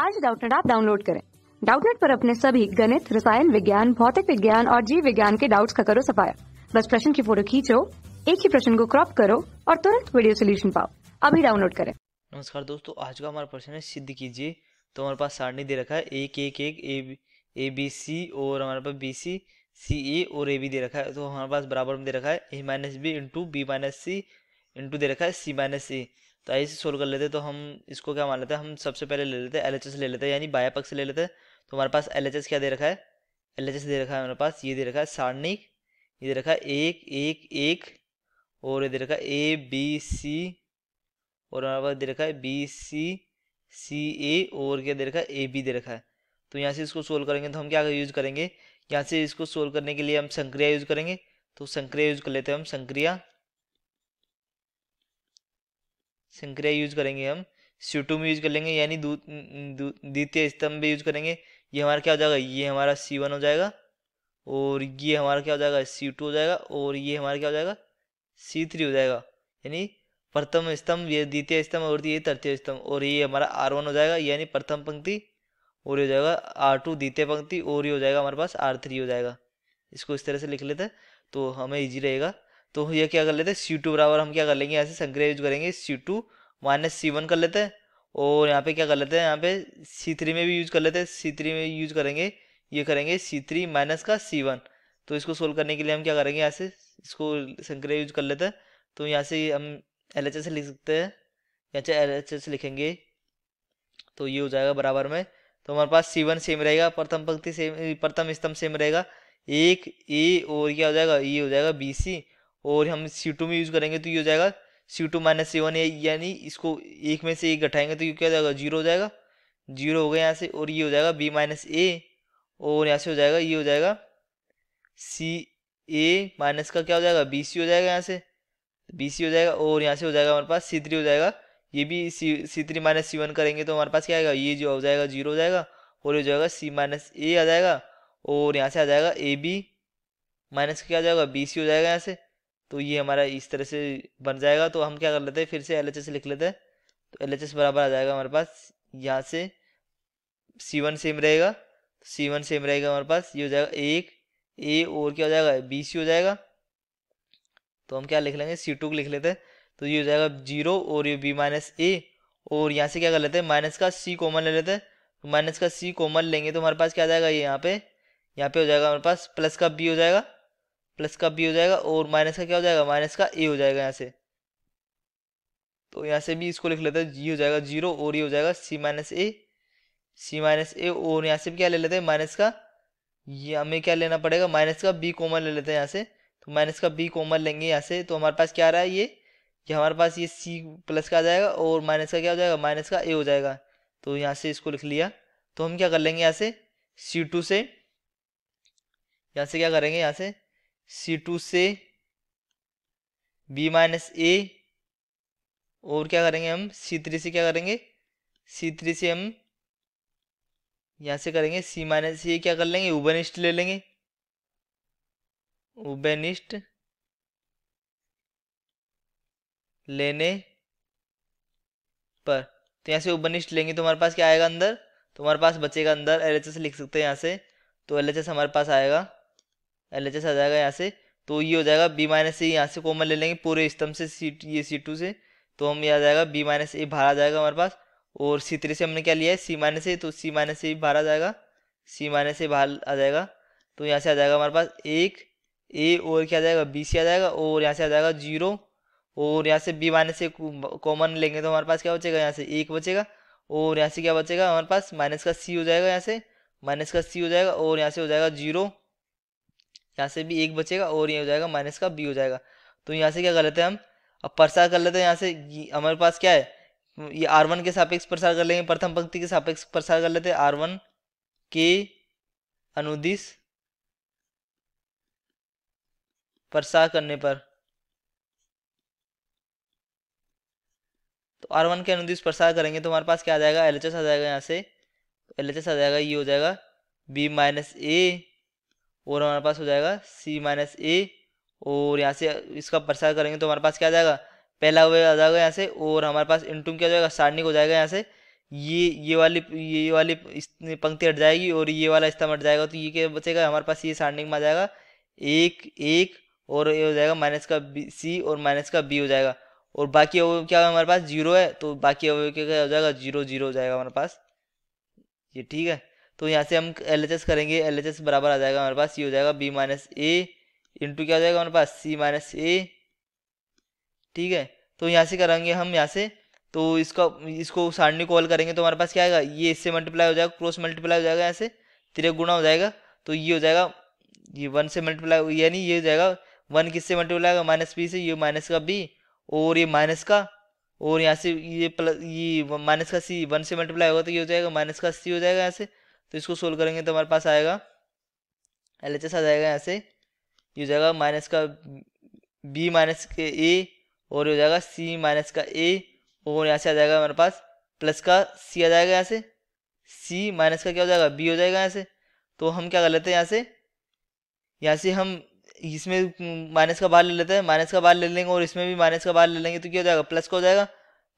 आज डाउटनेट आप डाउनलोड करें डाउटनेट पर अपने सभी गणित रसायन विज्ञान भौतिक विज्ञान और जीव विज्ञान के डाउट्स का करो सफाया बस प्रश्न की फोटो खींचो एक ही प्रश्न को क्रॉप करो और तुरंत वीडियो सोल्यूशन पाओ अभी डाउनलोड करें नमस्कार दोस्तों आज का हमारा प्रश्न है सिद्ध कीजिए तो हमारे पास सारणी दे रखा है एक एक एक ए ए बी सी और हमारे पास बी सी सी ए और ए बी दे रखा है तो हमारे पास बराबर में दे रखा है A minus B into B minus C into दे रखा है सी माइनस ए तो आई सोल्व कर लेते तो हम इसको क्या मान लेते हैं हम सबसे पहले ले लेते हैं एल ले लेते हैं यानी बाया पक्ष ले लेते हैं तो हमारे पास एल क्या दे रखा है एल दे रखा है हमारे पास ये दे रखा है सारणिक ये दे रखा है एक एक एक और ये दे रखा है ए बी सी और हमारे पास दे रखा है बी सी सी ए और क्या दे रखा है ए बी दे रखा है तो यहाँ से इसको सोल्व करेंगे तो हम क्या यूज़ करेंगे यहाँ से इसको सोल्व करने के लिए हम संक्रिया यूज़ करेंगे तो संक्रिया यूज़ कर लेते हैं हम संक्रिया संक्रिया यूज करेंगे हम सीटू में यूज कर लेंगे यानी द्वितीय स्तंभ भी यूज करेंगे ये हमारा क्या हो जाएगा ये हमारा सी वन हो जाएगा और ये हमारा क्या हो जाएगा सी टू हो जाएगा और ये हमारा क्या हो जाएगा सी थ्री हो जाएगा यानी प्रथम स्तंभ ये द्वितीय स्तंभ और ये तृतीय स्तंभ और ये हमारा आर वन हो जाएगा यानी प्रथम पंक्ति और ये हो जाएगा आर टू द्वितीय पंक्ति और ये हो जाएगा हमारे पास आर थ्री हो जाएगा इसको इस तरह से लिख लेते हैं तो हमें ईजी रहेगा तो ये क्या कर लेते हैं सी टू बराबर हम क्या कर लेंगे यहाँ से संग्रह यूज करेंगे C two minus C one कर लेते हैं और यहाँ पे क्या कर लेते हैं यहाँ पे सी थ्री में भी यूज कर लेते हैं सी थ्री में यूज करेंगे ये करेंगे सी थ्री माइनस का सी वन तो इसको सोल्व करने के लिए हम क्या करेंगे यहाँ से इसको संग्रह यूज कर लेते हैं तो यहाँ से हम एल एच एस लिख सकते हैं यहाँ से एल एच एस लिखेंगे तो ये हो जाएगा बराबर में तो हमारे पास सी वन सेम रहेगा प्रथम पंक्ति सेम प्रथम स्तंभ सेम रहेगा एक ए और क्या हो जाएगा ये e हो जाएगा बी सी और हम सी टू में यूज़ करेंगे तो ये हो जाएगा सी टू माइनस सेवन यानी इसको एक में से एक घटाएंगे तो ये क्या हो जाएगा जीरो हो जाएगा जीरो हो गया यहाँ से और ये हो जाएगा बी माइनस ए और यहाँ से हो जाएगा ये हो जाएगा सी ए माइनस का क्या हो जाएगा बी सी हो जाएगा यहाँ से बी सी हो जाएगा और यहाँ से हो जाएगा हमारे पास सी थ्री हो जाएगा ये भी C C three minus C one करेंगे तो हमारे पास क्या आएगा ये जो हो जाएगा जीरो हो जाएगा और ये हो जाएगा सी माइनस ए आ जाएगा और यहाँ से आ जाएगा ए बी माइनस क्या हो जाएगा बी सी हो जाएगा यहाँ से तो ये हमारा इस तरह से बन जाएगा तो हम क्या कर लेते हैं फिर से एल एच एस लिख लेते हैं तो एल एच एस बराबर आ जाएगा हमारे पास यहाँ से सी वन सेम रहेगा सी वन सेम रहेगा हमारे पास ये हो जाएगा एक ए और क्या हो जाएगा बी सी हो जाएगा तो हम क्या लिख लेंगे सी टू लिख लेते हैं तो ये हो जाएगा जीरो और ये बी माइनस ए और यहाँ से क्या कर लेते हैं माइनस का सी कॉमन ले लेते हैं तो माइनस का सी कॉमन लेंगे तो हमारे पास क्या आ जाएगा ये यहाँ पे यहाँ पे हो जाएगा हमारे पास प्लस का बी हो जाएगा प्लस का बी हो जाएगा और माइनस का क्या हो जाएगा माइनस का ए हो जाएगा यहाँ से तो यहाँ से भी इसको लिख लेते हैं जी हो जाएगा जीरो और ये हो जाएगा सी minus A C minus A और यहाँ से भी क्या ले लेते हैं माइनस का ये हमें क्या लेना पड़ेगा माइनस का बी कॉमन ले लेते हैं यहाँ से तो माइनस का बी कॉमन लेंगे यहाँ से तो हमारे पास क्या आ रहा है ये कि हमारे पास ये सी प्लस का आ जाएगा और माइनस का क्या हो जाएगा माइनस का ए हो जाएगा तो यहाँ से इसको लिख लिया तो हम क्या कर लेंगे यहाँ से सी टू से यहाँ से क्या करेंगे यहाँ से सी टू से बी माइनस ए और क्या करेंगे हम सी थ्री से क्या करेंगे सी थ्री से हम यहाँ से करेंगे सी माइनस ए क्या कर लेंगे उबेनिस्ट ले लेंगे उबेनिस्ट लेने पर तो यहाँ से उबनिस्ट लेंगे तो हमारे पास क्या आएगा अंदर तो हमारे पास बचेगा अंदर एल लिख सकते हैं यहाँ से तो एल हमारे पास आएगा एल एच एस आ जाएगा यहाँ से तो ये हो जाएगा बी माइनस से यहाँ से कॉमन ले लेंगे पूरे स्तंभ से सी ये सी टू से तो हम ये आ जाएगा बी माइनस ए बाहर आ जाएगा हमारे पास और सी थ्री से हमने क्या लिया है सी माइनस ए तो सी माइनस ए बाहर आ जाएगा सी माइनस ए बाहर आ जाएगा तो यहाँ से आ जाएगा हमारे पास एक ए और क्या आ जाएगा बी सी आ जाएगा और यहाँ से आ जाएगा जीरो और यहाँ से बी माइनस ए कॉमन लेंगे तो हमारे पास क्या बचेगा यहाँ से एक बचेगा और यहाँ से क्या बचेगा हमारे पास माइनस का सी हो जाएगा यहाँ से माइनस का सी हो जाएगा और यहाँ से हो जाएगा जीरो यहाँ से भी एक बचेगा और ये हो जाएगा माइनस का बी हो जाएगा तो यहाँ से क्या कर लेते हैं हम अब प्रसार कर लेते हैं यहाँ से हमारे पास क्या है ये आर वन के सापेक्ष प्रसार कर लेंगे प्रथम पंक्ति के सापेक्ष प्रसार कर लेते हैं आर वन के अनुदिश प्रसार करने पर तो आर वन के अनुदिश प्रसार करेंगे तो हमारे पास क्या आ जाएगा एल आ जाएगा यहाँ से एल आ जाएगा ये हो जाएगा बी माइनस ए और हमारे पास हो जाएगा सी माइनस ए और यहाँ से इसका प्रसार करेंगे तो हमारे पास क्या आ जाएगा पहला वे आ जाएगा यहाँ से और हमारे पास इंटू क्या हो जाएगा सारणिक हो जाएगा यहाँ से ये ये वाली ये वाली पंक्ति हट जाएगी और ये वाला स्तंभ हट जाएगा तो ये क्या बचेगा हमारे पास ये सारणिक में आ जाएगा एक एक और ये हो जाएगा माइनस का बी सी और माइनस का बी हो जाएगा और बाकी अवयव क्या हमारे पास जीरो है तो बाकी अवयव क्या हो जाएगा जीरो जीरो हो जाएगा हमारे पास ये ठीक है तो यहाँ से हम एल एच एस करेंगे एल एच एस बराबर आ जाएगा हमारे पास ये हो जाएगा बी माइनस ए इंटू क्या हो जाएगा हमारे पास सी माइनस ए ठीक है तो यहाँ से करेंगे हम यहाँ से तो इसका इसको सारणी कॉल करेंगे तो हमारे पास क्या आएगा ये इससे मल्टीप्लाई हो जाएगा क्रॉस मल्टीप्लाई हो जाएगा यहाँ से तिरक गुणा हो जाएगा तो ये हो जाएगा ये वन से मल्टीप्लाई यानी ये हो जाएगा वन किससे मल्टीप्लाई होगा माइनस बी से ये माइनस का बी और ये माइनस का और यहाँ से ये प्लस ये माइनस का सी वन से मल्टीप्लाई होगा तो ये हो जाएगा माइनस का सी हो जाएगा यहाँ से तो इसको सोल्व करेंगे तो हमारे पास आएगा एल एच एस आ जाएगा यहाँ से ये हो जाएगा माइनस का बी माइनस के ए और हो जाएगा सी माइनस का ए और यहाँ से आ जाएगा हमारे पास प्लस का सी आ जाएगा यहाँ से सी माइनस का क्या हो जाएगा बी हो जाएगा यहाँ से तो हम क्या कर लेते हैं यहाँ से यहाँ से हम इसमें माइनस का बाहर ले लेते हैं माइनस का बाहर ले लेंगे और इसमें भी माइनस का बाहर ले लेंगे तो क्या हो जाएगा प्लस का हो जाएगा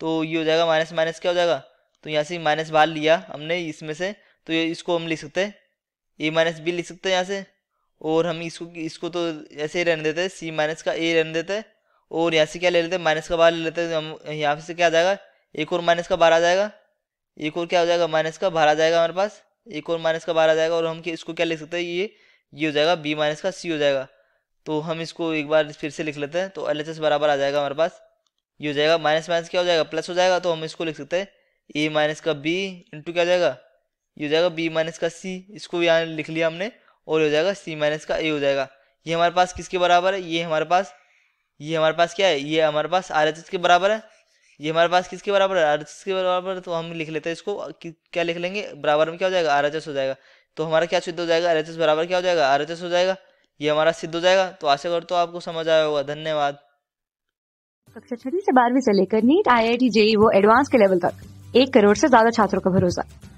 तो ये हो जाएगा माइनस माइनस क्या हो जाएगा तो यहाँ से माइनस बाहर लिया हमने इसमें से तो ये इसको हम लिख सकते हैं ए माइनस बी लिख सकते हैं यहाँ से और हम इसको इसको तो ऐसे ही रहने देते हैं सी माइनस का ए रहने देते हैं और यहाँ से क्या ले लेते हैं माइनस का बारह ले लेते हैं हम यहाँ से क्या आ जाएगा एक और माइनस का बारह आ जाएगा एक और क्या हो जाएगा माइनस का बारह आ जाएगा हमारे पास एक और माइनस का बारह आ जाएगा और हम इसको क्या लिख सकते हैं ये ये हो जाएगा बी माइनस का सी हो जाएगा तो हम इसको एक बार फिर से लिख लेते हैं तो एल एच एस बराबर आ जाएगा हमारे पास ये हो जाएगा माइनस माइनस क्या हो जाएगा प्लस हो जाएगा तो हम इसको लिख सकते हैं ए माइनस का बी इंटू क्या हो जाएगा ये हो जाएगा बी माइनस का सी इसको यहाँ लिख लिया हमने और हो जाएगा सी माइनस का ए हो जाएगा ये हमारे पास किसके बराबर है ये हमारे पास ये हमारे पास क्या है ये हमारे पास आर एच के बराबर है ये हमारे पास किसके बराबर है आर एच के बराबर तो हम लिख लेते हैं इसको क्या लिख लेंगे बराबर में क्या हो जाएगा आर एच एस हो जाएगा तो हमारा क्या सिद्ध हो जाएगा आर एच एस बराबर क्या हो जाएगा आर एच एस हो जाएगा ये हमारा सिद्ध हो जाएगा तो आशा करते हो आपको समझ आया होगा धन्यवाद कक्षा छठी से बारहवीं से लेकर NEET I I T JEE वो एडवांस के लेवल तक एक करोड़ से ज्यादा छात्रों का भरोसा